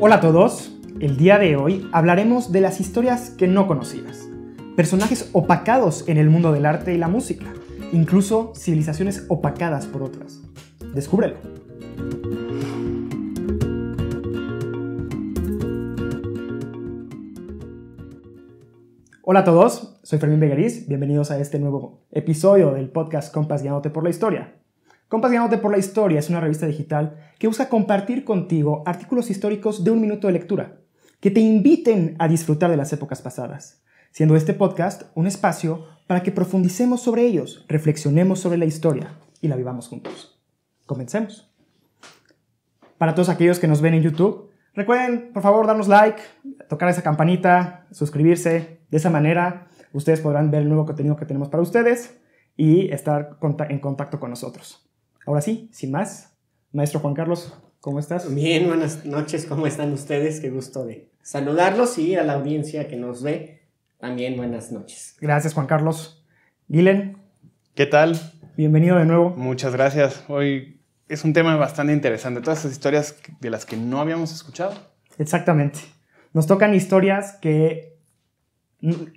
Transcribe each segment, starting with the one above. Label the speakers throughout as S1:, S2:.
S1: Hola a todos, el día de hoy hablaremos de las historias que no conocías, personajes opacados en el mundo del arte y la música, incluso civilizaciones opacadas por otras. Descúbrelo. Hola a todos, soy Fermín Begariz, bienvenidos a este nuevo episodio del podcast Compas Guiándote por la Historia guiándote por la Historia es una revista digital que busca compartir contigo artículos históricos de un minuto de lectura, que te inviten a disfrutar de las épocas pasadas, siendo este podcast un espacio para que profundicemos sobre ellos, reflexionemos sobre la historia y la vivamos juntos. Comencemos. Para todos aquellos que nos ven en YouTube, recuerden por favor darnos like, tocar esa campanita, suscribirse. De esa manera ustedes podrán ver el nuevo contenido que tenemos para ustedes y estar en contacto con nosotros. Ahora sí, sin más, maestro Juan Carlos, ¿cómo estás? Bien,
S2: buenas noches, ¿cómo están ustedes? Qué gusto de saludarlos y a la audiencia que nos ve,
S3: también buenas noches.
S1: Gracias, Juan Carlos. Guilen, ¿Qué tal?
S3: Bienvenido de nuevo. Muchas gracias. Hoy es un tema bastante interesante, todas esas historias de las que no habíamos escuchado.
S1: Exactamente. Nos tocan historias que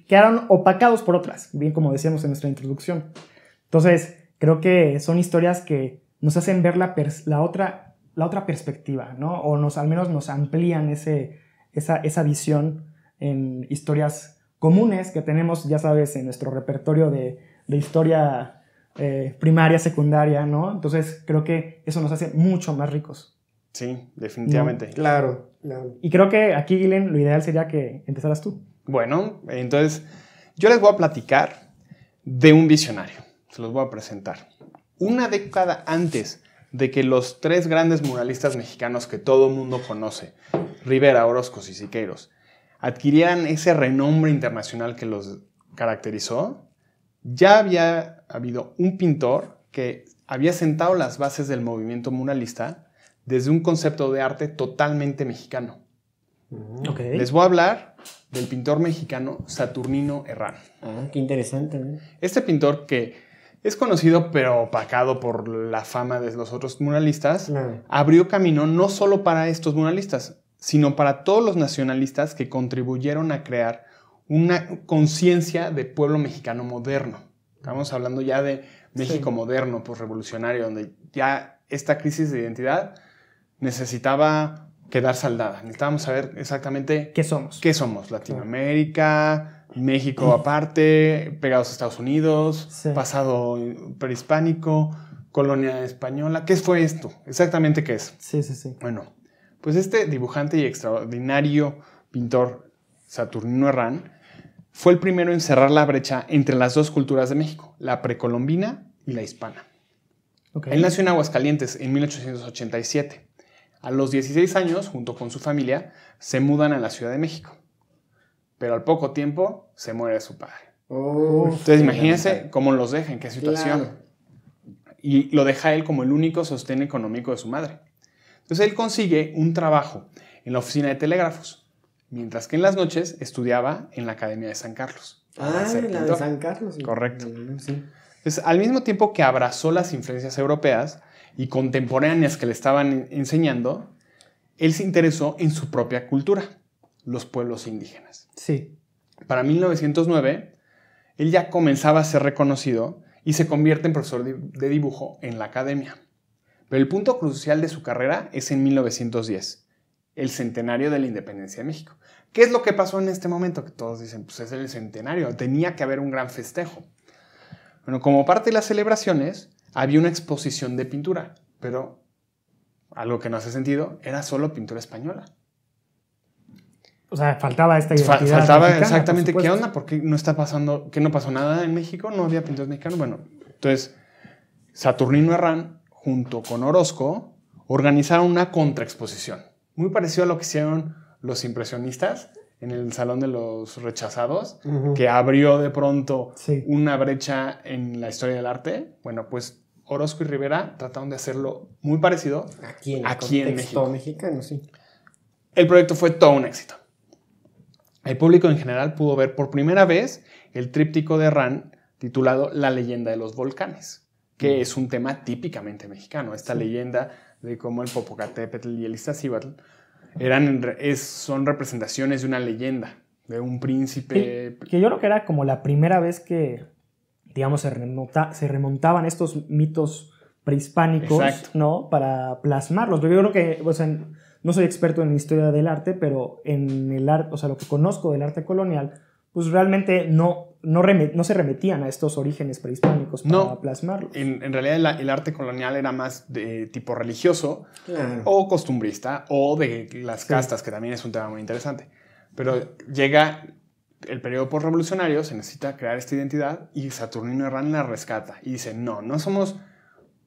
S1: quedaron opacados por otras, bien como decíamos en nuestra introducción. Entonces, creo que son historias que nos hacen ver la, otra, la otra perspectiva, ¿no? O nos, al menos nos amplían esa, visión en historias comunes que tenemos, ya sabes, en nuestro repertorio de, historia eh, primaria, secundaria, ¿no? Entonces creo que eso nos hace mucho más ricos. Sí, definitivamente. Claro, claro, Y creo que aquí, Gilen, lo ideal sería que empezaras tú.
S3: Bueno, entonces yo les voy a platicar de un visionario. Se los voy a presentar una década antes de que los tres grandes muralistas mexicanos que todo el mundo conoce, Rivera, Orozco y Siqueiros, adquirieran ese renombre internacional que los caracterizó, ya había habido un pintor que había sentado las bases del movimiento muralista desde un concepto de arte totalmente mexicano. Mm. Les voy a hablar del pintor mexicano Saturnino Herrán. Ah, qué interesante. Este pintor que es conocido pero opacado por la fama de los otros muralistas, abrió camino no solo para estos muralistas, sino para todos los nacionalistas que contribuyeron a crear una conciencia de pueblo mexicano moderno. Estamos hablando ya de México moderno, moderno, revolucionario, donde ya esta crisis de identidad necesitaba quedar saldada. Necesitábamos saber exactamente qué somos. ¿Qué somos? Latinoamérica, México aparte, pegados a Estados Unidos, pasado prehispánico, colonia española. ¿Qué fue esto? Exactamente qué es. Sí, sí, sí. Bueno, pues este dibujante y extraordinario pintor Saturnino Herrán fue el primero en cerrar la brecha entre las dos culturas de México, la precolombina y la hispana. Él nació en Aguascalientes en 1887. A los 16 años, junto con su familia, se mudan a la Ciudad de México pero al poco tiempo se muere su padre.
S1: Entonces imagínense
S3: cómo los deja, en qué situación. Y lo deja él como el único sostén económico de su madre. Entonces él consigue un trabajo en la oficina de telégrafos, mientras que en las noches estudiaba en la Academia de San Carlos. Ah, en la de San Carlos. Correcto. Entonces, al mismo tiempo que abrazó las influencias europeas y contemporáneas que le estaban enseñando, él se interesó en su propia cultura los pueblos indígenas. Sí. Para 1909, él ya comenzaba a ser reconocido y se convierte en profesor de dibujo en la academia. Pero el punto crucial de su carrera es en 1910, el centenario de la independencia de México. ¿Qué es lo que pasó en este momento? Que todos dicen, pues es el centenario, tenía que haber un gran festejo. Bueno, como parte de las celebraciones, había una exposición de pintura, pero algo que no hace sentido, era solo pintura española.
S1: O sea, faltaba esta identidad. faltaba exactamente qué onda,
S3: porque no está pasando, que no pasó nada en México, no había pintores mexicanos. Bueno, entonces Saturnino Herrán, junto con Orozco, organizaron una contraexposición, muy parecido a lo que hicieron los impresionistas en el Salón de los Rechazados, que abrió de pronto una brecha en la historia del arte. Bueno, pues Orozco y Rivera trataron de hacerlo muy parecido aquí en, aquí en México. mexicano, sí. El proyecto fue todo un éxito. El público en general pudo ver por primera vez el tríptico de Ran titulado La leyenda de los volcanes, que mm. es un tema típicamente mexicano, esta leyenda de cómo el Popocatépetl y el Iztaccíhuatl eran, son representaciones de una leyenda, de un príncipe.
S1: Que, yo creo que era como la primera vez que, digamos, se, se remontaban estos mitos prehispánicos, ¿no? Para plasmarlos. Yo creo que, no soy experto en historia del arte, pero en el arte, o sea, lo que conozco del arte colonial, pues realmente no, no, se remetían a estos orígenes prehispánicos para no, plasmarlo.
S3: En, realidad el, arte colonial era más de tipo religioso o costumbrista o de las castas, que también es un tema muy interesante. Pero llega el periodo postrevolucionario, se necesita crear esta identidad y Saturnino Herrán la rescata y dice, no, no somos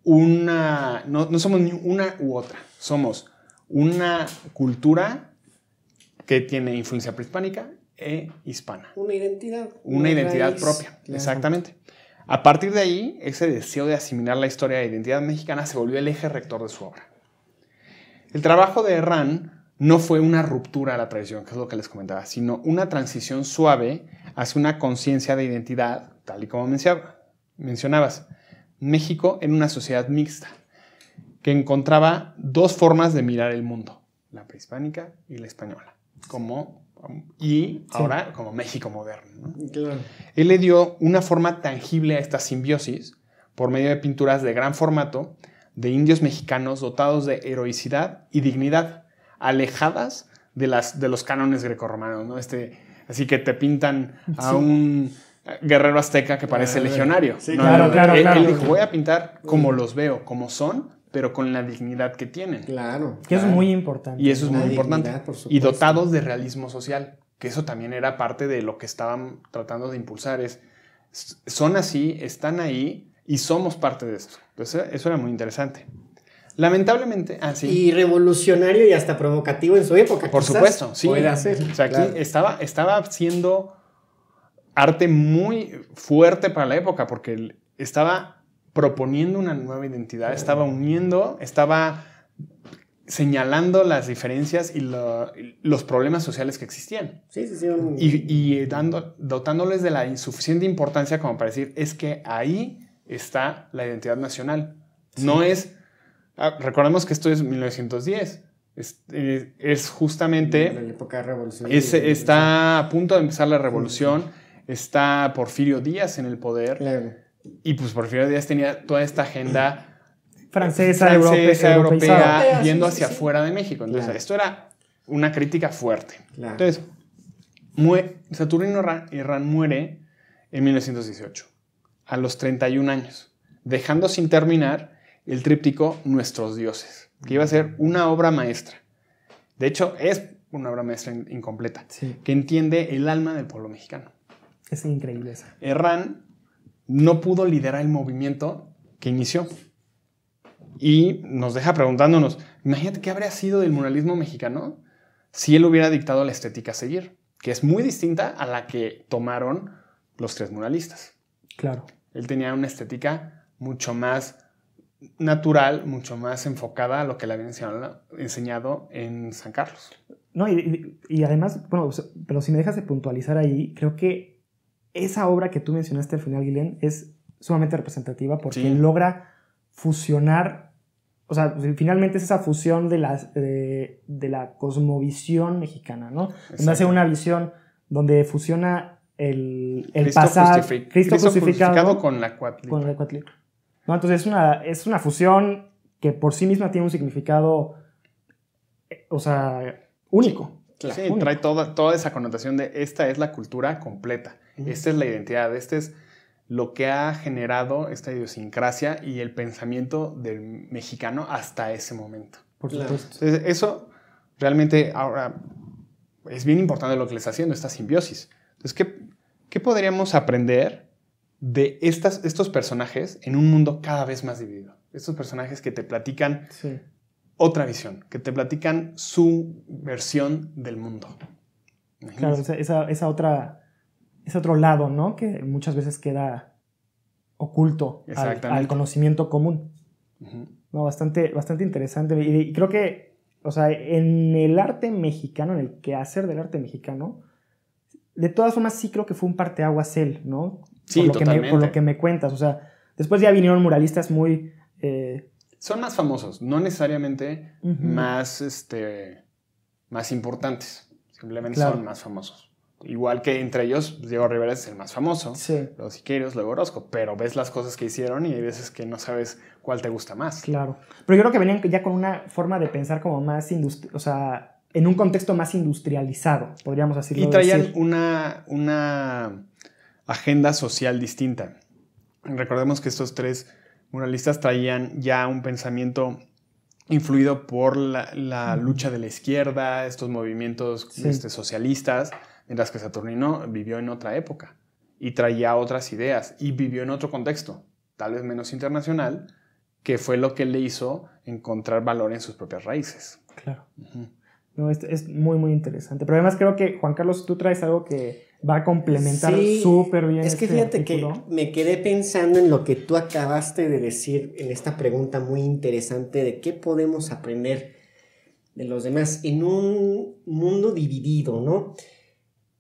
S3: una, no, no somos ni una u otra, somos una cultura que tiene influencia prehispánica e hispana. Una
S2: identidad. Una, identidad propia,
S3: exactamente. A partir de ahí, ese deseo de asimilar la historia de identidad mexicana se volvió el eje rector de su obra. El trabajo de Herrán no fue una ruptura a la tradición, que es lo que les comentaba, sino una transición suave hacia una conciencia de identidad, tal y como mencionabas. México en una sociedad mixta que encontraba dos formas de mirar el mundo, la prehispánica y la española, como, y ahora como México moderno. Él le dio una forma tangible a esta simbiosis por medio de pinturas de gran formato de indios mexicanos dotados de heroicidad y dignidad, alejadas de, las, de los cánones grecorromanos, ¿no? Este, así que te pintan a un guerrero azteca que parece ah, legionario. Sí, Él dijo, voy a pintar como los veo, como son, pero con la dignidad que tienen. Claro. Que es muy importante. Y eso es muy importante. y dotados de realismo social, que eso también era parte de lo que estaban tratando de impulsar, es, son así, están ahí y somos parte de esto. Entonces, eso era muy interesante. Lamentablemente, así. Ah, y revolucionario y hasta provocativo en su época. Por supuesto, sí. Puede O sea, aquí estaba, estaba haciendo arte muy fuerte para la época, porque estaba proponiendo una nueva identidad, estaba uniendo, estaba señalando las diferencias y los problemas sociales que existían. Sí, sí, sí. Y, dotándoles de la insuficiente importancia como para decir, es que ahí está la identidad nacional. No es, ah, recordemos que esto es 1910. Es, eh, es justamente... La
S2: época revolucionaria. Revolución.
S3: está a punto de empezar la revolución. Está Porfirio Díaz en el poder. Claro y pues Porfirio Díaz tenía toda esta agenda
S1: francesa, europea, europea hacia afuera
S3: de México. Entonces, esto era una crítica fuerte. Entonces, Saturnino Herrán muere en 1918, a los 31 años, dejando sin terminar el tríptico Nuestros Dioses, que iba a ser una obra maestra. De hecho, es una obra maestra incompleta, que entiende el alma del pueblo mexicano.
S1: Es increíble esa.
S3: Herrán no pudo liderar el movimiento que inició. Y nos deja preguntándonos, imagínate qué habría sido del muralismo mexicano si él hubiera dictado la estética a seguir, que es muy distinta a la que tomaron los tres muralistas. Claro. Él tenía una estética mucho más natural, mucho más enfocada a lo que le habían enseñado, en San
S1: Carlos. No, y, y además, bueno, pero si me dejas de puntualizar ahí, creo que esa obra que tú mencionaste al final, Guilén, es sumamente representativa porque logra fusionar, o sea, pues, finalmente es esa fusión de la, de, la cosmovisión mexicana, ¿no? Donde hace una visión donde fusiona el, pasado, Cristo, justificado con la Con la entonces es una, fusión que por sí misma tiene un significado, eh, o sea, único. Sí, trae
S3: toda esa connotación de esta es la cultura completa. Esta es la identidad, este es lo que ha generado esta idiosincrasia y el pensamiento del mexicano hasta ese momento.
S1: Por supuesto.
S3: eso realmente ahora es bien importante lo que les está haciendo, esta simbiosis. Entonces, ¿qué, podríamos aprender de estas, estos personajes en un mundo cada vez más dividido? Estos personajes que te platican otra visión, que te platican su versión del mundo.
S1: Claro, esa otra es otro lado, ¿no? Que muchas veces queda oculto al, conocimiento común. No, bastante, bastante interesante. Y, creo que, o sea, en el arte mexicano, en el quehacer del arte mexicano, de todas formas sí creo que fue un parteaguas él, ¿no? Sí, lo, Que me, por lo que me cuentas. O sea, después ya vinieron muralistas muy... Eh,
S3: son más famosos, no necesariamente más, este, más importantes. Simplemente son más famosos. Igual que entre ellos, Diego Rivera es el más famoso, los Siqueiros, luego Orozco, pero ves las cosas que hicieron y hay veces que no
S1: sabes cuál te gusta más. Claro, pero yo creo que venían ya con una forma de pensar como más o sea, en un contexto más industrializado, podríamos decirlo. Y traían
S3: Una, agenda social distinta. Recordemos que estos tres muralistas traían ya un pensamiento influido por la, lucha de la izquierda, estos movimientos este, socialistas en las que Saturnino vivió en otra época y traía otras ideas y vivió en otro contexto, tal vez menos internacional, que fue lo que le hizo encontrar valor en sus propias raíces.
S1: Claro. No, es, muy, muy interesante. Pero además creo que, Juan Carlos, tú traes algo que va a complementar súper bien. Es que este fíjate que
S2: me quedé pensando en lo que tú acabaste de decir en esta pregunta muy interesante de qué podemos aprender de los demás en un mundo dividido, ¿no?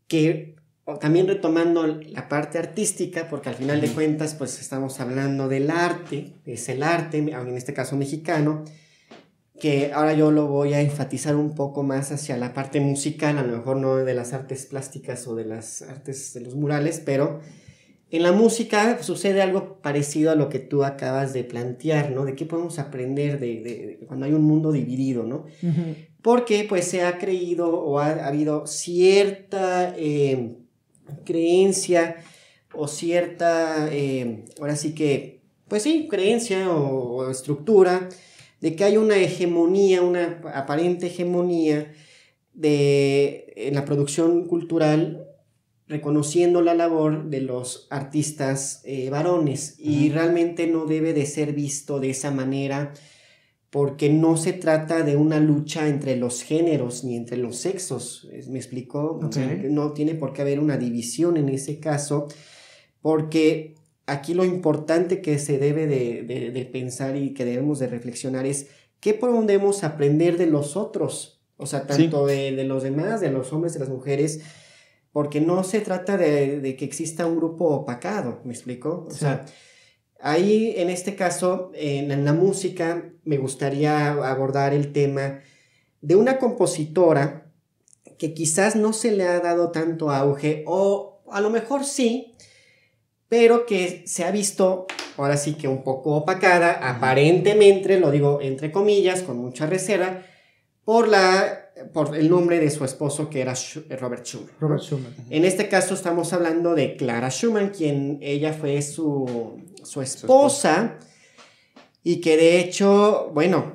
S2: que también retomando la parte artística, porque al final de cuentas pues estamos hablando del arte, es el arte, en este caso mexicano, que ahora yo lo voy a enfatizar un poco más hacia la parte musical, a lo mejor no de las artes plásticas o de las artes de los murales, pero en la música sucede algo parecido a lo que tú acabas de plantear, ¿no? De qué podemos aprender de, cuando hay un mundo dividido, ¿no? porque pues se ha creído o ha, habido cierta em, creencia o cierta, em, ahora sí que, pues sí, creencia o, estructura de que hay una hegemonía, una aparente hegemonía de, en la producción cultural reconociendo la labor de los artistas eh, varones y realmente no debe de ser visto de esa manera porque no se trata de una lucha entre los géneros ni entre los sexos. ¿Me explicó? No tiene por qué haber una división en ese caso, porque aquí lo importante que se debe de, de, pensar y que debemos de reflexionar es qué podemos aprender de los otros, o sea, tanto de, de, los demás, de los hombres, de las mujeres. Porque no se trata de, que exista un grupo opacado, ¿me explico? O sea, Ahí, en este caso, en la música, me gustaría abordar el tema de una compositora que quizás no se le ha dado tanto auge, o a lo mejor sí, pero que se ha visto ahora sí que un poco opacada, aparentemente, lo digo entre comillas, con mucha reserva, por la por el nombre de su esposo que era Robert Schumann. Robert Schumann. En este caso estamos hablando de Clara Schumann, quien ella fue su, esposa y que de hecho, bueno,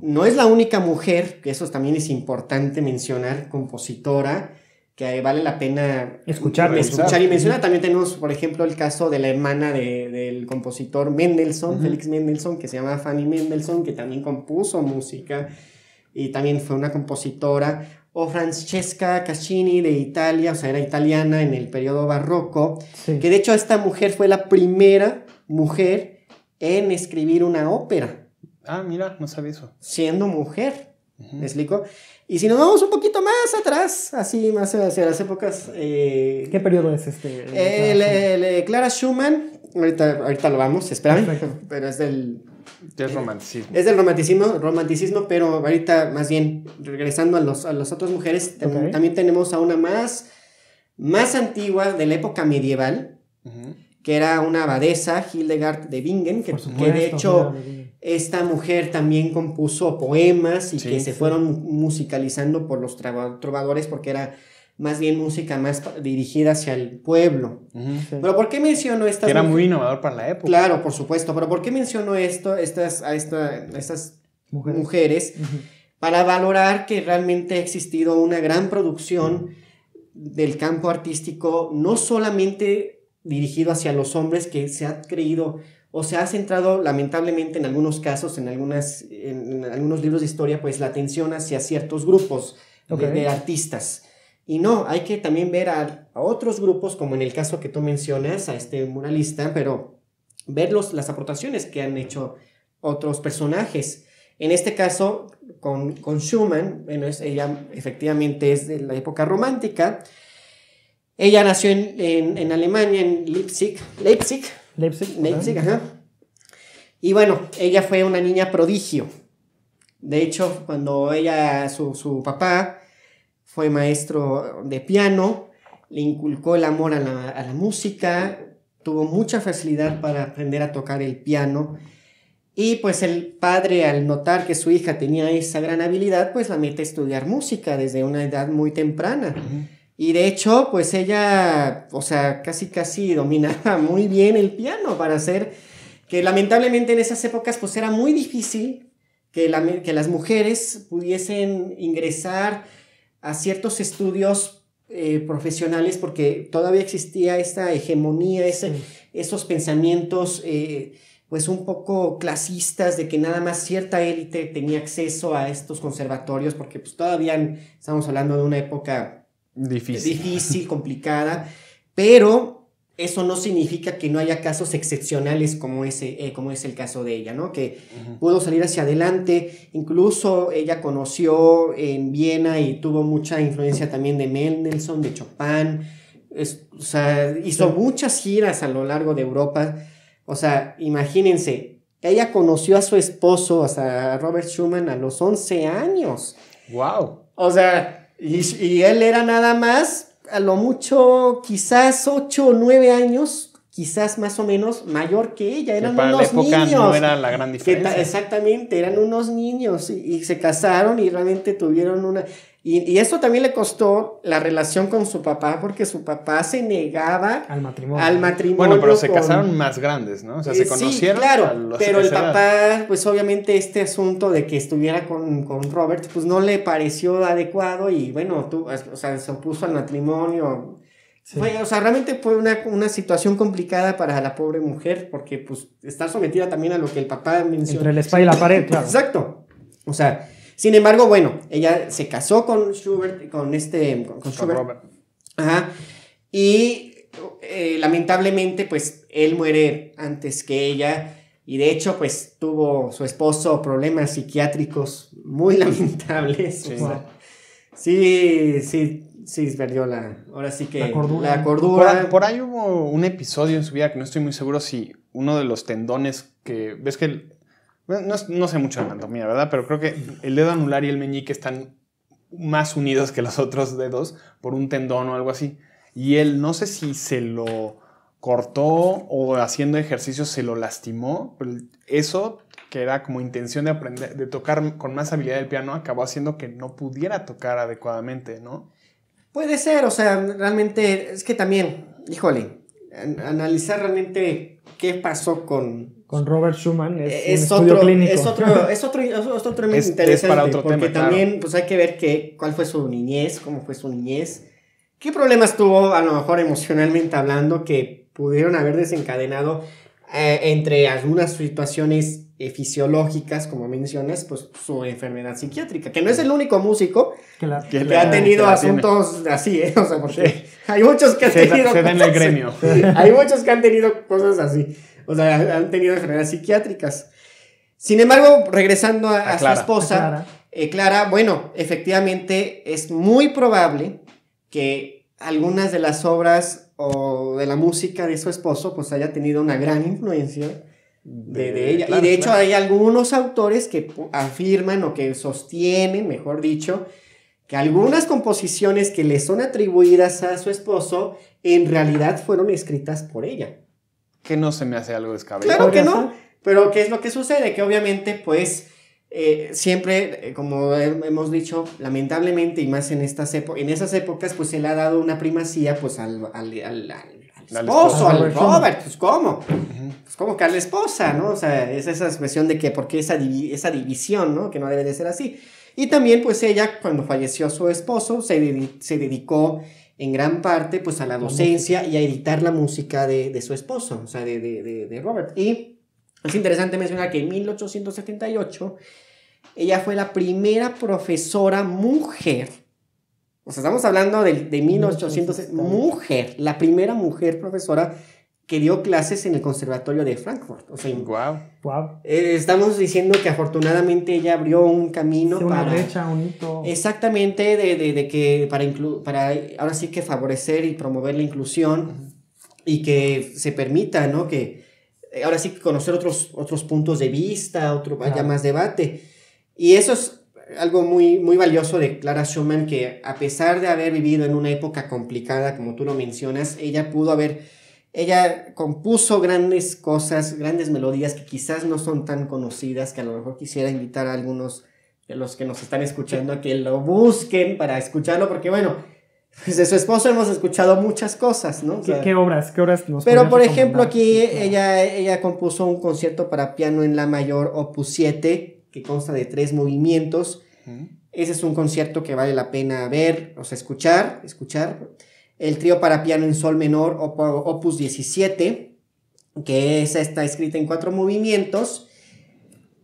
S2: no es la única mujer, que eso también es importante mencionar, compositora, que vale la pena escuchar, escuchar y mencionar. También tenemos, por ejemplo, el caso de la hermana del compositor Mendelssohn, Felix Félix Mendelssohn, que se llama Fanny Mendelssohn, que también compuso música y también fue una compositora, o Francesca Caccini de Italia, o sea, era italiana en el periodo barroco, que de hecho esta mujer fue la primera mujer en escribir una ópera.
S3: Ah, mira, no sabía eso.
S2: Siendo mujer, ¿me explico? Y si nos vamos un poquito más atrás, así más hacia las épocas... Eh, ¿Qué periodo es este? Clara Schumann, ahorita, ahorita lo vamos, espérame, pero es del
S3: es eh, romanticismo? Es del
S2: romanticismo, romanticismo, pero ahorita más bien, regresando a las otras mujeres, también tenemos a una más, más antigua de la época medieval, que era una abadesa, Hildegard de Bingen, que, de hecho esta mujer también compuso poemas y que se fueron musicalizando por los trovadores porque era más bien música más dirigida hacia el pueblo. Pero ¿por qué menciono estas... era muy innovador para la época. Claro, por supuesto, pero ¿por qué menciono esto, estas, a, estas mujeres? Para valorar que realmente ha existido una gran producción del campo artístico, no solamente dirigido hacia los hombres que se ha creído o se ha centrado lamentablemente en algunos casos, en, algunas, en, algunos libros de historia, pues la atención hacia ciertos grupos de artistas y no, hay que también ver a, otros grupos, como en el caso que tú mencionas, a este muralista, pero ver las aportaciones que han hecho otros personajes. En este caso, con, Schumann, bueno, ella efectivamente es de la época romántica. Ella nació en, Alemania, en Leipzig. Leipzig. Leipzig. ajá. Y bueno, ella fue una niña prodigio. De hecho, cuando ella, su, su papá, fue maestro de piano, le inculcó el amor a la, música, tuvo mucha facilidad para aprender a tocar el piano. Y pues el padre al notar que su hija tenía esa gran habilidad, pues la mete a estudiar música desde una edad muy temprana. Y de hecho, pues ella, o sea, casi casi dominaba muy bien el piano para hacer que lamentablemente en esas épocas pues era muy difícil que, que las mujeres pudiesen ingresar a ciertos estudios eh, profesionales porque todavía existía esta hegemonía, esos pensamientos eh, pues un poco clasistas de que nada más cierta élite tenía acceso a estos conservatorios porque pues todavía estamos hablando de una época difícil, difícil complicada, pero eso no significa que no haya casos excepcionales como, ese, eh, como es el caso de ella, ¿no? Que pudo salir hacia adelante, incluso ella conoció en Viena y tuvo mucha influencia también de Mendelssohn, de Chopin, o sea, hizo muchas giras a lo largo de Europa, o sea, imagínense, ella conoció a su esposo, hasta a Robert Schumann a los 11 años. ¡Wow! O sea, y él era nada más a lo mucho quizás ocho o 9 años, quizás más o menos mayor que ella. Eran unos la niños. no era la gran diferencia. exactamente, eran unos niños y, se casaron y realmente tuvieron una... Y, y eso también le costó la relación con su papá, porque su papá se negaba
S1: al matrimonio. bueno, pero se casaron más grandes, ¿no? O sea, eh, se conocieron. claro, pero el
S2: papá, pues obviamente este asunto de que estuviera con, Robert, pues no le pareció adecuado y bueno, tú, se opuso al matrimonio. o sea, realmente fue una, una, situación complicada para la pobre mujer, porque pues está sometida también a lo que el papá mencionó. Entre el spa y la pared, claro. Exacto. O sea, sin embargo, bueno, ella se casó con Schubert, con este, con, Schubert. Robert. Ajá. Y eh, lamentablemente, pues él muere antes que ella. Y de hecho, pues tuvo su esposo problemas psiquiátricos muy lamentables. Sí, sí, sí, perdió la. Ahora sí que. La cordura.
S3: Por, ahí hubo un episodio en su vida que no estoy muy seguro si uno de los tendones que. ¿Ves que no, sé mucho de anatomía, ¿verdad? Pero creo que el dedo anular y el meñique están más unidos que los otros dedos por un tendón o algo así. Y él, no sé si se lo cortó o haciendo ejercicio se lo lastimó. Eso, que era como intención de aprender, de tocar con más habilidad el piano, acabó haciendo que no pudiera tocar adecuadamente, ¿no? Puede ser,
S2: o sea, realmente es que también, híjole, analizar realmente qué pasó con,
S1: con Robert Schumann es, eh, otro, clínico. Es otro, es
S2: otro, interesante. porque también pues, hay que ver cuál fue su niñez, cómo fue su niñez, qué problemas tuvo, a lo mejor emocionalmente hablando, que pudieron haber desencadenado eh, entre algunas situaciones eh, fisiológicas, como mencionas, pues su enfermedad psiquiátrica, que no es el único músico
S1: que, ha tenido asuntos
S2: así, ¿eh? O sea, porque hay muchos que han tenido... hay muchos que han tenido cosas así, o sea, han tenido enfermedades psiquiátricas. Sin embargo, regresando a, su esposa, Clara. Eh, Clara, bueno, efectivamente es muy probable que algunas de las obras o de la música de su esposo pues haya tenido una gran influencia eh, ella. y de hecho hay algunos autores que afirman o que sostienen, mejor dicho, que algunas composiciones que le son atribuidas a su esposo en realidad fueron escritas por ella. Que no se me hace algo descabellado. Claro que no, pero ¿qué es lo que sucede? Que obviamente pues... Eh, siempre, eh, como hemos dicho, lamentablemente, y más en, estas en esas épocas, pues se le ha dado una primacía pues, al
S3: esposo, al Robert,
S2: pues cómo, pues cómo que a la esposa, ¿no? O sea, es esa expresión de que porque esa, esa división, ¿no? Que no debe de ser así. Y también pues ella, cuando falleció su esposo, se, dedicó en gran parte pues a la docencia y a editar la música de, su esposo, o sea, de, de Robert. Y es interesante mencionar que en 1878 ella fue la primera profesora mujer o sea, estamos hablando de, de 1800. Mujer, la primera mujer profesora que dio clases en el Conservatorio de Frankfurt. O sea, wow. Wow. Eh, estamos diciendo que afortunadamente ella abrió un camino Brecha, Exactamente, de, que para, para ahora sí que favorecer y promover la inclusión y que se permita, ¿no? Que eh, ahora sí que conocer otros, otros puntos de vista, otro, haya más debate. Y eso es algo muy, muy valioso de Clara Schumann, que a pesar de haber vivido en una época complicada, como tú lo mencionas, ella pudo haber, ella compuso grandes cosas, grandes melodías que quizás no son tan conocidas, que a lo mejor quisiera invitar a algunos de los que nos están escuchando a que lo busquen para escucharlo, porque bueno, pues su esposo hemos escuchado muchas cosas, ¿no? ¿Qué,
S3: obras?
S1: ¿Qué obras Pero por ejemplo aquí
S2: ella, ella compuso un concierto para piano en la mayor opus 7 que consta de tres movimientos. Ese es un concierto que vale la pena ver, o sea, escuchar, escuchar. El trío para piano en sol menor, opus 17, que esa está escrita en cuatro movimientos.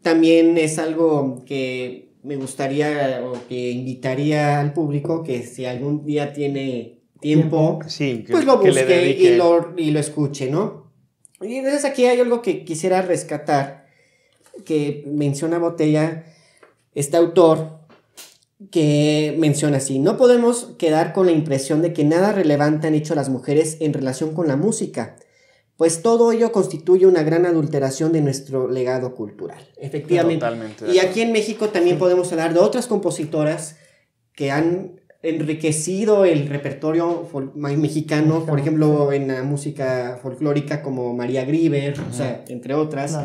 S2: También es algo que me gustaría o que invitaría al público que si algún día tiene tiempo, pues lo busque y lo, y lo escuche, ¿no? Y entonces aquí hay algo que quisiera rescatar que menciona Botella, este autor, que menciona así, no podemos quedar con la impresión de que nada relevante han hecho las mujeres en relación con la música, pues todo ello constituye una gran adulteración de nuestro legado cultural.
S1: Efectivamente. y aquí
S2: en México también podemos hablar de otras compositoras que han enriquecido el repertorio mexicano, por ejemplo, en la música folclórica como María Grieber, entre otras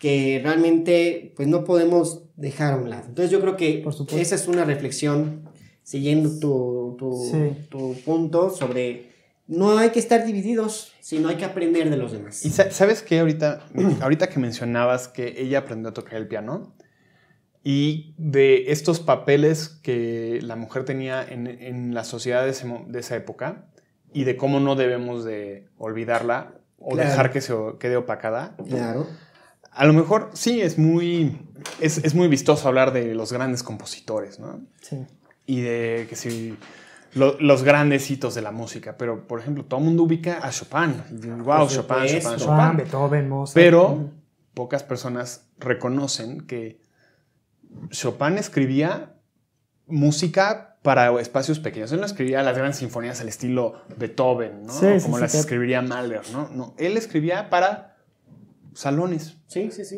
S2: que realmente pues no podemos dejar a un lado. Entonces yo creo que esa es una reflexión siguiendo tu, tu, tu, punto sobre no hay que estar divididos, sino hay que aprender de los demás.
S3: Y sabes qué? ahorita, ahorita que mencionabas que ella aprendió a tocar el piano y de estos papeles que la mujer tenía en, en la sociedad de, esa época y de cómo no debemos de olvidarla o dejar que se quede opacada. Claro a lo mejor sí es muy, es, muy vistoso hablar de los grandes compositores, ¿no? Sí. Y de que si los grandes hitos de la música, pero por ejemplo, todo el mundo ubica a Chopin. Wow, Chopin, Chopin, Chopin,
S1: Beethoven, Mozart. Pero
S3: pocas personas reconocen que Chopin escribía música para espacios pequeños. Él no escribía las grandes sinfonías al estilo Beethoven, ¿no? Sí, Como las escribiría Mahler, ¿no? No, él escribía para salones,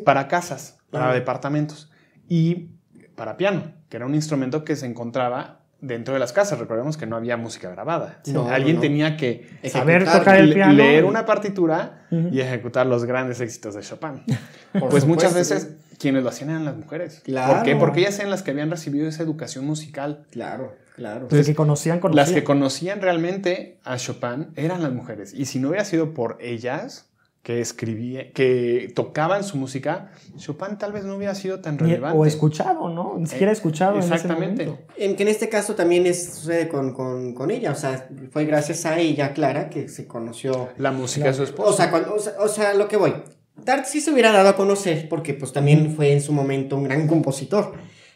S3: para casas, para departamentos y para piano, que era un instrumento que se encontraba dentro de las casas. Recordemos que no había música grabada. Alguien tenía que saber tocar el piano, leer una partitura y ejecutar los grandes éxitos de Chopin. pues muchas veces quienes lo hacían eran las mujeres. ¿Por qué? Porque ellas eran las que habían recibido esa educación musical. Claro. Claro. conocían, Las que conocían realmente a Chopin eran las mujeres. Y si no hubiera sido por ellas, que escribía, que tocaban su música, Chopin tal vez no hubiera sido tan relevante. O escuchado, ¿no? Ni siquiera eh, escuchado. Exactamente. En,
S2: ese en que en este caso también sucede con, ella, o sea, fue gracias a ella, Clara, que se conoció. La música de su esposa. O sea, cuando, lo que voy. Tart sí se hubiera dado a conocer porque pues también fue en su momento un gran compositor.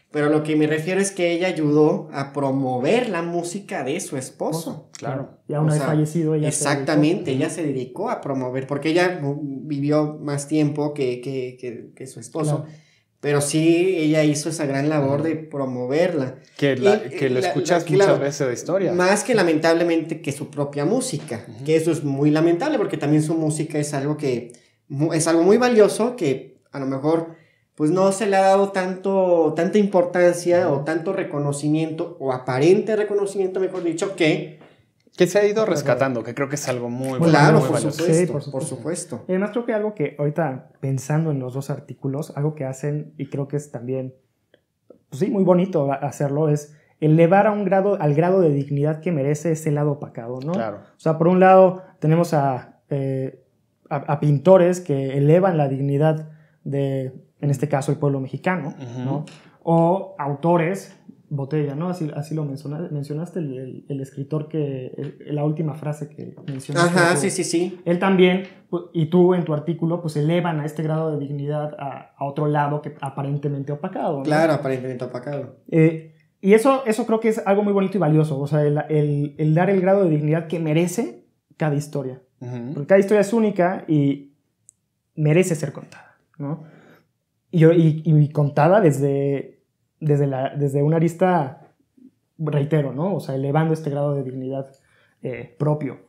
S2: Pero lo que me refiero es que ella ayudó a promover la música de su esposo. Oh, claro. Ya una vez fallecido ella. Exactamente, ella se dedicó a promover, porque ella vivió más tiempo que, su esposo. Pero sí, ella hizo esa gran labor de promoverla. Que, la, que lo escuchas muchas veces de historia. Más que lamentablemente que su propia música, que eso es muy lamentable porque también su música es algo que es algo muy valioso que a lo mejor pues no se le ha dado tanto, tanta importancia o tanto reconocimiento, o
S3: aparente reconocimiento, mejor dicho, que... Que se ha ido rescatando, que creo que es algo muy bueno. Claro, por,
S1: supuesto, además creo que algo que ahorita, pensando en los dos artículos, algo que hacen, y creo que es también, pues sí, muy bonito hacerlo, es elevar a un grado, al grado de dignidad que merece ese lado opacado, ¿no? Claro. O sea, por un lado tenemos a, eh, a pintores que elevan la dignidad de en este caso el pueblo mexicano, ¿no? o autores, Botella, ¿no? Así, así lo mencionaste, el, el, escritor que, la última frase que mencionaste. Ajá, pues, sí, sí, sí. Él también, pues, y tú en tu artículo, pues elevan a este grado de dignidad a, a otro lado que aparentemente opacado. Claro,
S2: aparentemente opacado.
S1: Eh, y eso, eso creo que es algo muy bonito y valioso, o sea, el, dar el grado de dignidad que merece cada historia. Porque cada historia es única y merece ser contada, ¿no? y, y, contada desde, desde, la, desde una arista, reitero, ¿no? O sea, elevando este grado de dignidad eh, propio.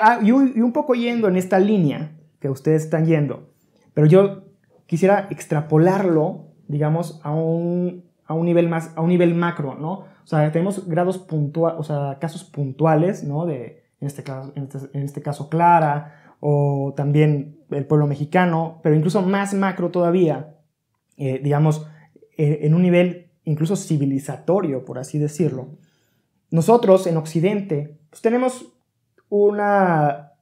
S1: Ah, y, un, poco yendo en esta línea que ustedes están yendo, pero yo quisiera extrapolarlo, digamos, a un, a un nivel más, a un nivel macro, ¿no? O sea, tenemos grados puntuales, o sea, casos puntuales, ¿no? De, este, en este, en este caso Clara, o también el pueblo mexicano, pero incluso más macro todavía, eh, digamos, en un nivel incluso civilizatorio, por así decirlo. Nosotros en Occidente, pues tenemos una...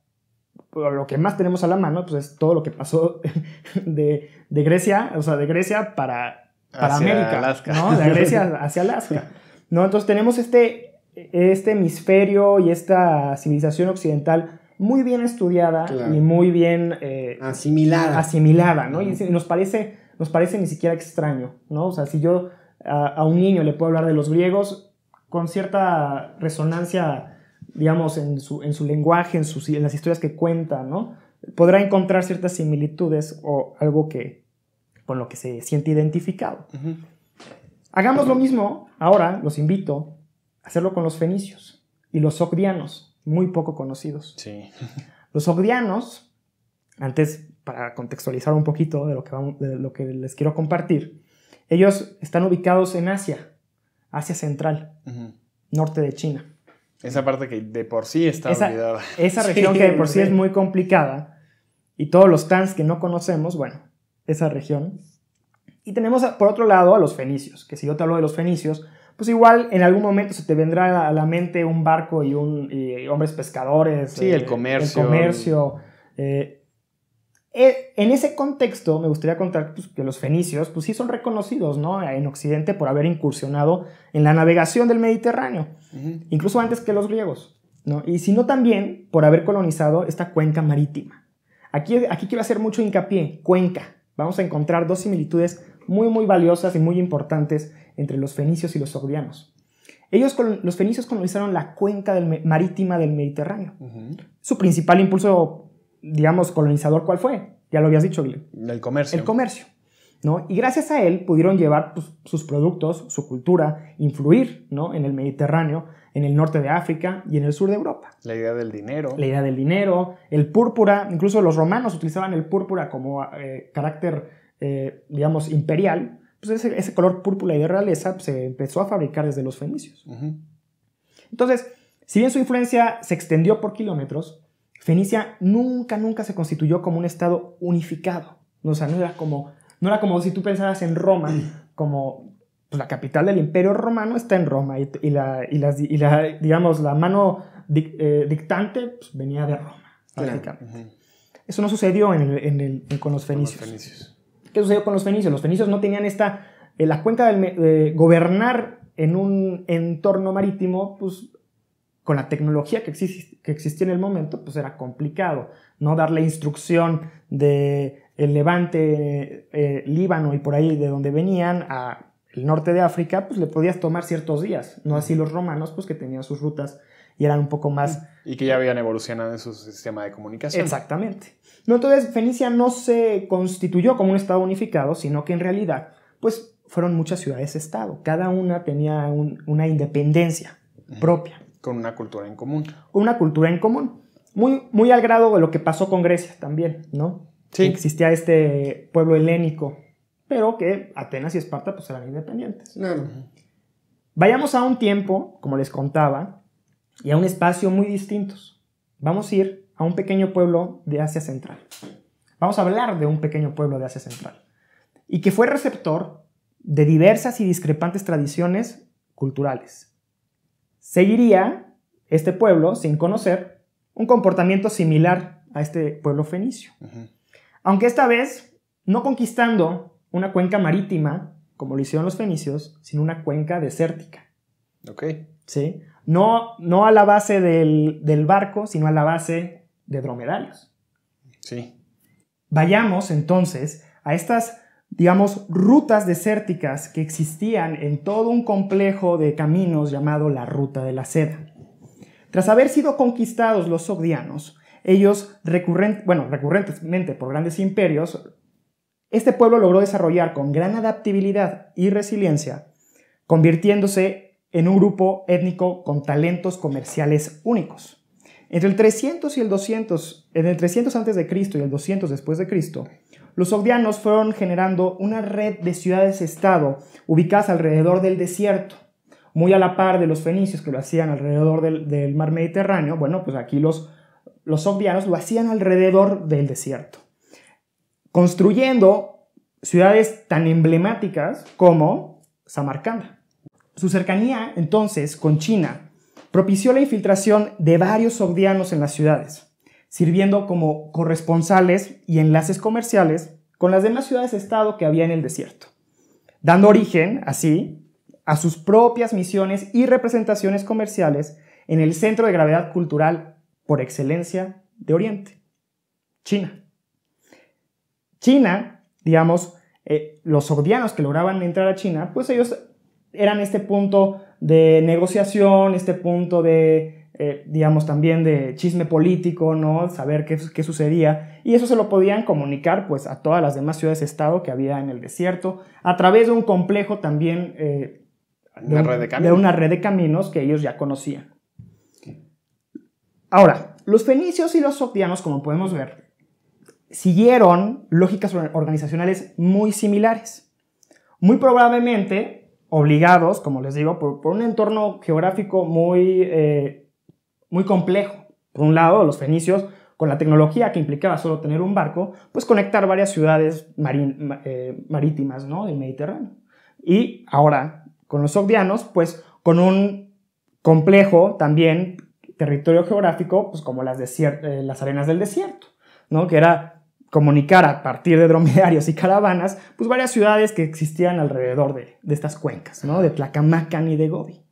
S1: Lo que más tenemos a la mano, pues es todo lo que pasó de, Grecia, o sea, de Grecia para, para hacia América, Alaska. ¿no? De Grecia hacia Alaska. ¿no? Entonces tenemos este, este hemisferio y esta civilización occidental muy bien estudiada y muy bien eh, asimilada. Asimilada, ¿no? Y nos parece, nos parece ni siquiera extraño, ¿no? O sea, si yo a, un niño le puedo hablar de los griegos con cierta resonancia, digamos, en su, lenguaje, en, sus, en las historias que cuenta, ¿no? Podrá encontrar ciertas similitudes o algo que, con lo que se siente identificado. Hagamos lo mismo ahora, los invito, a hacerlo con los fenicios y los sogdianos muy poco conocidos. Sí. Los Ogdianos, antes para contextualizar un poquito de lo que, vamos, lo que les quiero compartir, ellos están ubicados en Asia, Asia Central, norte de China.
S3: Esa parte que de por sí está olvidada. Esa región que de por sí, sí, es muy
S1: complicada y todos los tans que no conocemos, bueno, esa región. Y tenemos por otro lado a los fenicios, que si yo te hablo de los fenicios, pues igual en algún momento se te vendrá a la mente un barco y, un, hombres pescadores. Sí, el eh, comercio. El comercio. Eh, eh, en ese contexto me gustaría contar pues, que los fenicios, pues sí son reconocidos, ¿no? En Occidente por haber incursionado en la navegación del Mediterráneo, incluso antes que los griegos, ¿no? Y sino también por haber colonizado esta cuenca marítima. Aquí, aquí quiero hacer mucho hincapié, cuenca. Vamos a encontrar dos similitudes muy, muy valiosas y muy importantes entre los fenicios y los sogdianos. Ellos, los fenicios colonizaron la cuenca marítima del Mediterráneo. Su principal impulso, digamos, colonizador, ¿cuál fue? Ya lo habías dicho, El comercio. El comercio. ¿no? Y gracias a él pudieron llevar pues, sus productos, su cultura, influir en el Mediterráneo, en el norte de África y en el sur de Europa. La idea del dinero. La idea del dinero, el púrpura, incluso los romanos utilizaban el púrpura como eh, carácter eh, digamos, imperial, pues ese, ese, color púrpura y de realeza se empezó a fabricar desde los fenicios. Entonces, si bien su influencia se extendió por kilómetros, Fenicia nunca, nunca se constituyó como un estado unificado. O sea, no era como, no era como si tú pensaras en Roma, como pues, la capital del imperio romano está en Roma y, la, y, y la, digamos, la mano eh, dictante pues, venía de Roma, Eso no sucedió en Con los fenicios. ¿Qué sucedió con los fenicios? Los fenicios no tenían esta, eh, la cuenta de gobernar en un entorno marítimo, pues con la tecnología que, que existía en el momento, pues era complicado, ¿no? Darle instrucción de el Levante, eh, eh, Líbano y por ahí de donde venían a el norte de África, pues le podías tomar ciertos días, no así los romanos, pues que tenían sus rutas y eran un poco más...
S3: Y que ya habían evolucionado en su sistema de comunicación.
S1: Exactamente. No, entonces Fenicia no se constituyó como un estado unificado, sino que en realidad, pues fueron muchas ciudades-estado. Cada una tenía una independencia propia. Con una cultura en común. una cultura en común. Muy, muy al grado de lo que pasó con Grecia también, ¿no? Sí. Que existía este pueblo helénico, pero que Atenas y Esparta pues eran independientes. Claro. Vayamos a un tiempo, como les contaba, y a un espacio muy distintos. Vamos a ir a un pequeño pueblo de Asia Central. Vamos a hablar de un pequeño pueblo de Asia Central y que fue receptor de diversas y discrepantes tradiciones culturales. Seguiría este pueblo, sin conocer, un comportamiento similar a este pueblo fenicio. Aunque esta vez no conquistando una cuenca marítima, como lo hicieron los fenicios, sino una cuenca desértica. Ok. ¿Sí? no, a la base del, barco, sino a la base de dromedarios. Sí. Vayamos entonces a estas, digamos, rutas desérticas que existían en todo un complejo de caminos llamado la Ruta de la Seda. Tras haber sido conquistados los sogdianos, ellos recurrent, bueno, recurrentemente por grandes imperios, este pueblo logró desarrollar con gran adaptabilidad y resiliencia, convirtiéndose en un grupo étnico con talentos comerciales únicos. Entre el 300 y el 200, en el 300 antes de Cristo y el 200 después de Cristo, los ogdianos fueron generando una red de ciudades-estado ubicadas alrededor del desierto, muy a la par de los fenicios que lo hacían alrededor del, mar Mediterráneo. Bueno, pues aquí los, los lo hacían alrededor del desierto, construyendo ciudades tan emblemáticas como Samarcanda. Su cercanía, entonces, con China propició la infiltración de varios sogdianos en las ciudades, sirviendo como corresponsales y enlaces comerciales con las demás ciudades-estado que había en el desierto, dando origen, así, a sus propias misiones y representaciones comerciales en el centro de gravedad cultural por excelencia de Oriente, China. China, digamos, eh, los sogdianos que lograban entrar a China, pues ellos eran este punto de negociación, este punto de, eh, digamos, también de chisme político, ¿no? Saber qué, sucedía. Y eso se lo podían comunicar, pues, a todas las demás ciudades-estado que había en el desierto, a través de un complejo también... Eh, de, una red de, caminos que ellos ya conocían. Ahora, los fenicios y los sogdianos, como podemos ver, siguieron lógicas organizacionales muy similares. Muy probablemente obligados, como les digo, por, un entorno geográfico muy, eh, muy complejo. Por un lado, los fenicios, con la tecnología que implicaba solo tener un barco, pues conectar varias ciudades eh, marítimas ¿no? del Mediterráneo. Y ahora, con los ogdianos, pues con un complejo también territorio geográfico, pues como las, eh, las arenas del desierto, ¿no? que era comunicar a partir de dromedarios y caravanas, pues varias ciudades que existían alrededor de, estas cuencas, ¿no? De Tlacamacan y de Gobi.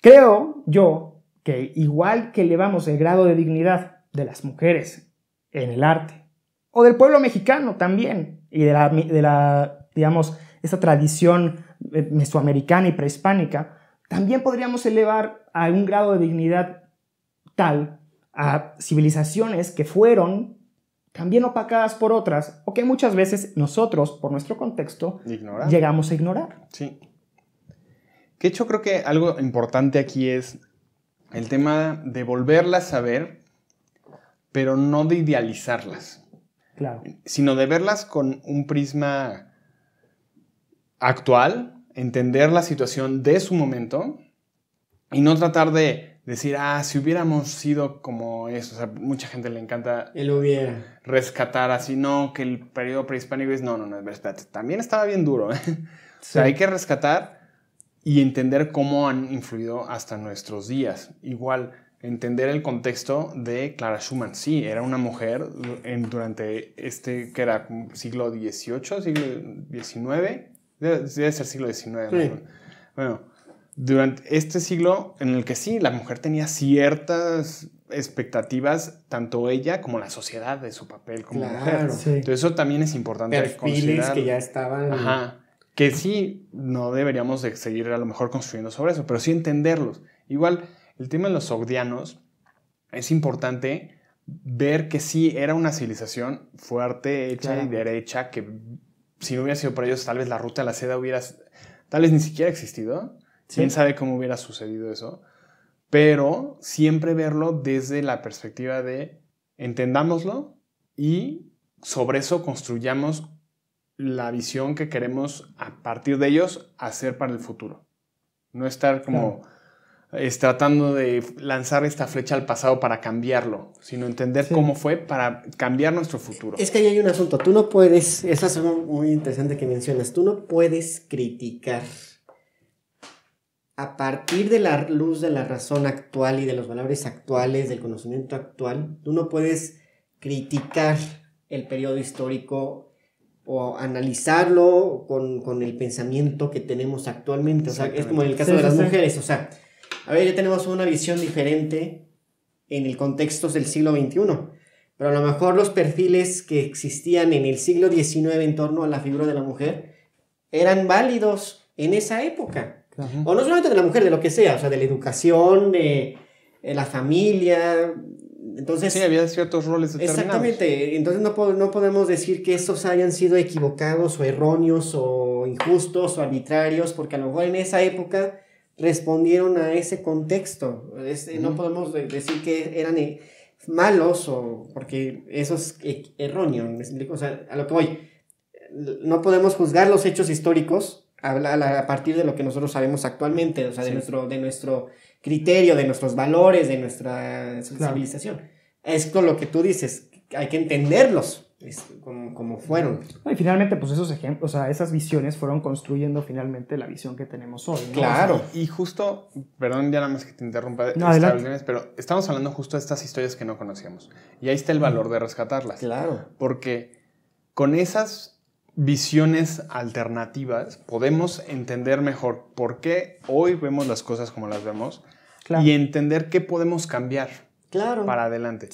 S1: Creo yo que igual que elevamos el grado de dignidad de las mujeres en el arte, o del pueblo mexicano también, y de la, de la digamos, esa tradición eh, mesoamericana y prehispánica, también podríamos elevar a un grado de dignidad tal a civilizaciones que fueron también opacadas por otras o que muchas veces nosotros, por nuestro contexto, llegamos a ignorar. Sí. Que hecho
S3: creo que algo importante aquí es el tema de volverlas a ver, pero no de idealizarlas. Claro. Sino de verlas con un prisma actual, entender la situación de su momento y no tratar de decir, ah, si hubiéramos sido como eso, o sea, mucha gente le encanta
S2: el hubiera.
S3: rescatar así, no, que el periodo prehispánico es, no, no, no, verdad también estaba bien duro, ¿eh? o sea, hay que rescatar y entender cómo han influido hasta nuestros días. Igual, entender el contexto de Clara Schumann, sí, era una mujer en, durante este, que era siglo XVIII, siglo XIX, debe, ser siglo XIX. Sí. Bueno, durante este siglo en el que sí, la mujer tenía ciertas expectativas, tanto ella como la sociedad de su papel como mujer. Entonces eso también es importante considerar. que ya estaban... Ajá, que sí, no deberíamos seguir a lo mejor construyendo sobre eso, pero sí entenderlos. Igual, el tema de los ogdianos, es importante ver que sí era una civilización fuerte, hecha y derecha, que si no hubiera sido por ellos, tal vez la ruta de la seda hubiera, tal vez ni siquiera existido ¿Quién sabe cómo hubiera sucedido eso? Pero siempre verlo desde la perspectiva de entendámoslo y sobre eso construyamos la visión que queremos a partir de ellos hacer para el futuro. No estar como tratando de lanzar esta flecha al pasado para cambiarlo, sino entender cómo fue para cambiar nuestro futuro. Es que
S2: ahí hay un asunto, tú no puedes, esa es algo muy interesante que mencionas, tú no puedes criticar a partir de la luz de la razón actual y de los valores actuales, del conocimiento actual, tú no puedes criticar el periodo histórico o analizarlo con, el pensamiento que tenemos actualmente. O sea, es como en el caso de las mujeres. O sea, a ver, ya tenemos una visión diferente en el contexto del siglo XXI. Pero a lo mejor los perfiles que existían en el siglo XIX en torno a la figura de la mujer eran válidos en esa época. O no solamente de la mujer, de lo que sea, o sea, de la educación, de, la familia. Entonces, sí, había ciertos roles determinados. Exactamente, entonces no, podemos decir que esos hayan sido equivocados o erróneos o injustos o arbitrarios, porque a lo mejor en esa época respondieron a ese contexto. Eh, no podemos decir que eran eh, malos o porque eso es e, erróneo. O sea, a lo que voy, no podemos juzgar los hechos históricos a partir de lo que nosotros sabemos actualmente, o sea, de, nuestro, de nuestro criterio, de nuestros valores, de nuestra civilización. Esto Es con lo que tú dices, hay que entenderlos. como, fueron.
S1: Y finalmente, pues esos ejemplos, o sea, esas visiones fueron construyendo finalmente la visión que tenemos hoy. Claro. y
S3: justo, perdón, ya nada más que te interrumpa, pero estamos hablando justo de estas historias que no conocíamos. Y ahí está el valor mm. de rescatarlas. Claro. Porque con esas visiones alternativas, podemos entender mejor por qué hoy vemos las cosas como las vemos y entender qué podemos cambiar claro. para adelante.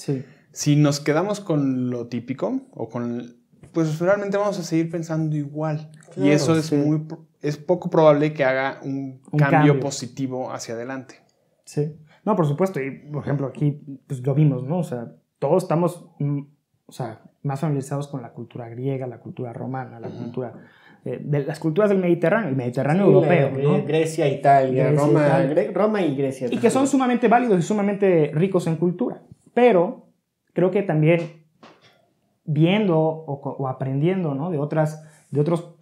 S3: Si nos quedamos con lo típico o con pues realmente vamos a seguir
S1: pensando igual y eso es
S3: muy es poco probable que haga un, cambio, positivo hacia adelante.
S1: Sí. No, por supuesto, y por ejemplo, aquí pues, lo vimos, ¿no? O sea, todos estamos mm, o sea, más familiarizados con la cultura griega, la cultura romana, la cultura eh, de las culturas del Mediterráneo, el Mediterráneo europeo,
S2: Grecia, Italia, Roma,
S1: y Grecia. Y que son sumamente válidos y sumamente ricos en cultura. Pero creo que también viendo o, aprendiendo de, otras, de otros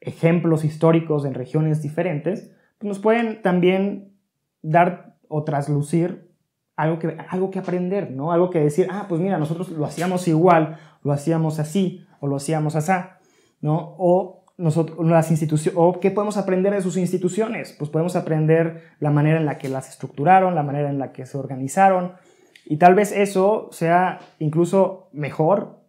S1: ejemplos históricos en regiones diferentes, pues nos pueden también dar o traslucir algo que, algo que aprender, ¿no? Algo que decir, ah, pues mira, nosotros lo hacíamos igual, lo hacíamos así, o lo hacíamos asá, ¿no? O nosotros, las instituciones, o qué podemos aprender de sus instituciones. Pues podemos aprender la manera en la que las estructuraron, la manera en la que se organizaron, y tal vez eso sea incluso mejor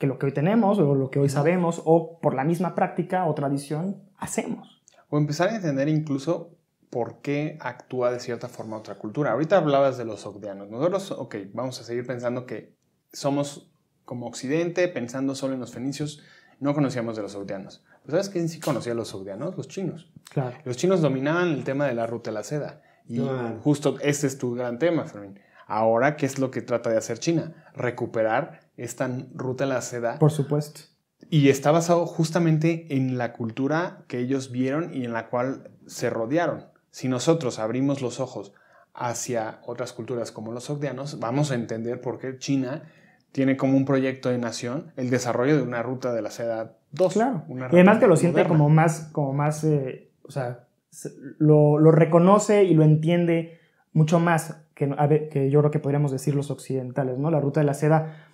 S1: que lo que hoy tenemos, o lo que hoy sabemos, o por la misma práctica o tradición hacemos. O empezar a entender incluso por
S3: qué actúa de cierta forma otra cultura. Ahorita hablabas de los ogdeanos. Nosotros, ok, vamos a seguir pensando que somos como Occidente, pensando solo en los fenicios, no conocíamos de los ogdeanos. Pues, ¿sabes quién sí conocía a los ogdeanos? Los chinos. Los chinos dominaban el tema de la ruta de la seda. Y justo ese es tu gran tema, Fermín. Ahora, ¿qué es lo que trata de hacer China? Recuperar esta ruta de la seda.
S1: Por supuesto.
S3: Y está basado justamente en la cultura que ellos vieron y en la cual se rodearon. Si nosotros abrimos los ojos hacia otras culturas como los ogdianos, vamos a entender por qué China tiene como un proyecto de nación el desarrollo de una ruta de la seda 2.
S1: y además que lo siente como más, como más, eh, o sea, lo, reconoce y lo entiende mucho más que, que yo creo que podríamos decir los occidentales, ¿no? La ruta de la seda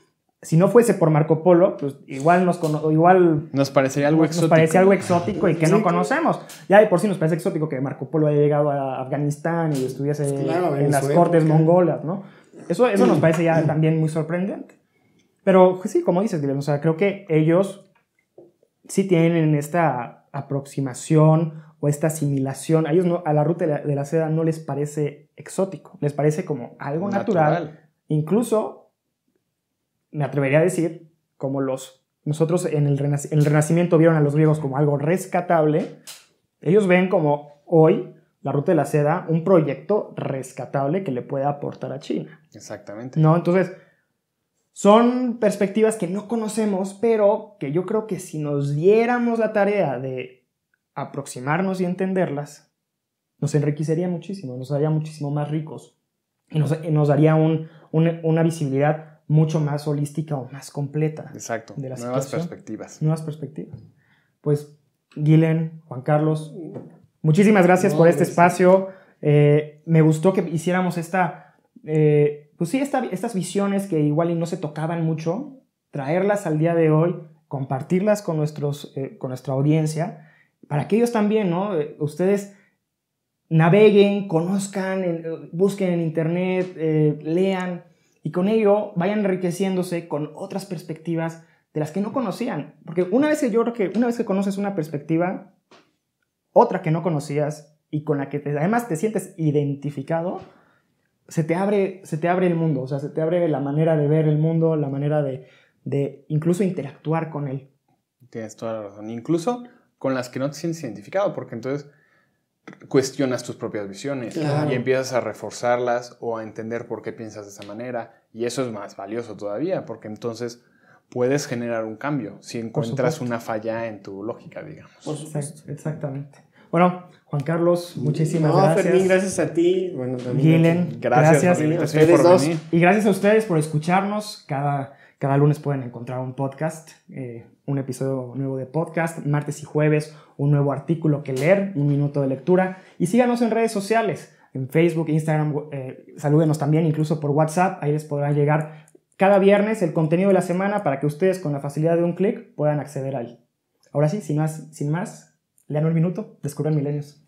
S1: si no fuese por Marco Polo, pues igual nos igual nos
S3: parecería algo exótico. Nos parece algo exótico y que no
S1: conocemos. Ya de por sí nos parece exótico que Marco Polo haya llegado a Afganistán y estuviese pues en las cortes mongolas, ¿no? Eso, eso nos parece ya también muy sorprendente. Pero pues sí, como dices, o sea, creo que ellos sí tienen esta aproximación o esta asimilación. A ellos a la ruta de la, seda no les parece exótico, les parece como algo natural. natural. Incluso me atrevería a decir, como los nosotros en el, Renacimiento vieron a los griegos como algo rescatable, ellos ven como hoy la ruta de la seda un proyecto rescatable que le puede aportar a China. Exactamente. ¿No? Entonces, son perspectivas que no conocemos, pero que yo creo que si nos diéramos la tarea de aproximarnos y entenderlas, nos enriquecería muchísimo, nos haría muchísimo más ricos y nos, daría una visibilidad mucho más holística o más completa. Exacto. De las nuevas perspectivas. Nuevas perspectivas. Pues, Guilen, Juan Carlos, muchísimas gracias por este espacio. Eh, me gustó que hiciéramos esta, eh, pues sí, estas visiones que igual y no se tocaban mucho, traerlas al día de hoy, compartirlas con, nuestros, eh, con nuestra audiencia, para que ellos también, ¿no? Ustedes naveguen, conozcan, busquen en internet, lean y con ello vaya enriqueciéndose con otras perspectivas de las que no conocían. Porque una vez que yo creo que una vez que conoces una perspectiva, otra que no conocías y con la que además te sientes identificado, se te, abre, se te abre el mundo, o sea, se te abre la manera de ver el mundo, la manera de, de incluso interactuar con él.
S3: Tienes toda la razón. Incluso con las que no te sientes identificado, porque entonces cuestionas tus propias visiones y empiezas a reforzarlas o a entender por qué piensas de esa manera. Y eso es más valioso todavía, porque entonces puedes generar un cambio si encuentras una falla en tu lógica, digamos.
S1: Por exactamente. Bueno, Juan Carlos, muchísimas gracias. Fermín,
S3: gracias a ti. Bueno, gracias, a
S1: Y gracias a ustedes por escucharnos. Cada, cada lunes pueden encontrar un podcast. Eh, un episodio nuevo de podcast, martes y jueves un nuevo artículo que leer, un minuto de lectura. Y síganos en redes sociales, en Facebook, Instagram, eh, salúdenos también incluso por WhatsApp, ahí les podrá llegar cada viernes el contenido de la semana para que ustedes con la facilidad de un clic puedan acceder ahí. Ahora sí, sin más, sin más lean un minuto, descubran milenios.